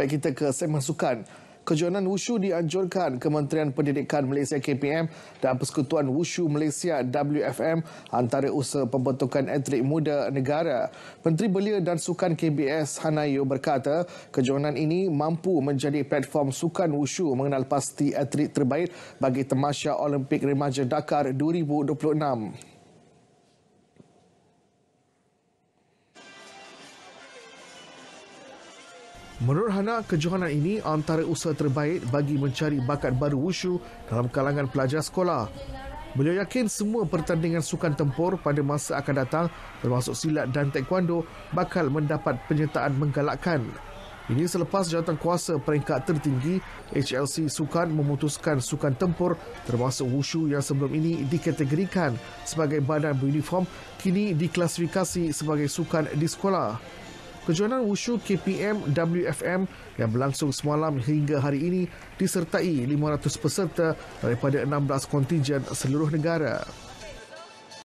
Baik kita ke segmen sukan. Kejohanan Wushu dianjurkan Kementerian Pendidikan Malaysia KPM dan Persekutuan Wushu Malaysia WFM antara usaha pembentukan atlet muda negara. Menteri Belia dan Sukan KBS Hanayo berkata kejohanan ini mampu menjadi platform sukan Wushu mengenal pasti atlet terbaik bagi temasya Olimpik Remaja Dakar 2026. Menurut Hana, kejohanan ini antara usaha terbaik bagi mencari bakat baru wushu dalam kalangan pelajar sekolah. Beliau yakin semua pertandingan sukan tempur pada masa akan datang termasuk silat dan taekwondo bakal mendapat penyertaan menggalakkan. Ini selepas jawatan kuasa peringkat tertinggi HLC Sukan memutuskan sukan tempur termasuk wushu yang sebelum ini dikategorikan sebagai badan beruniform kini diklasifikasi sebagai sukan di sekolah. Kejohanan Wushu KPM WFM yang berlangsung semalam hingga hari ini disertai 500 peserta daripada 16 kontijen seluruh negara.